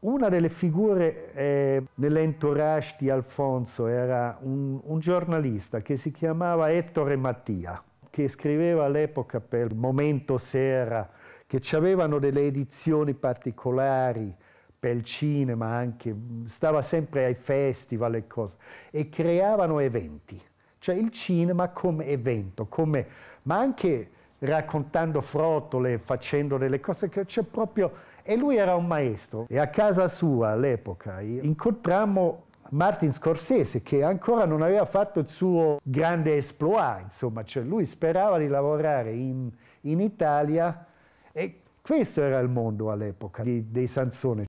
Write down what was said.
Una delle figure eh, nell'entourage di Alfonso era un, un, giornalista che si chiamava Ettore Mattia, che scriveva all'epoca per Momento Sera, che avevano delle edizioni particolari per il cinema anche, stava sempre ai festival e cose, e creavano eventi. Cioè il cinema come evento, come, ma anche raccontando frottole, facendo delle cose che c'è proprio... E lui era un maestro e a casa sua all'epoca incontrammo Martin Scorsese che ancora non aveva fatto il suo grande esploit, insomma, cioè lui sperava di lavorare in, in Italia e questo era il mondo all'epoca dei Sansone.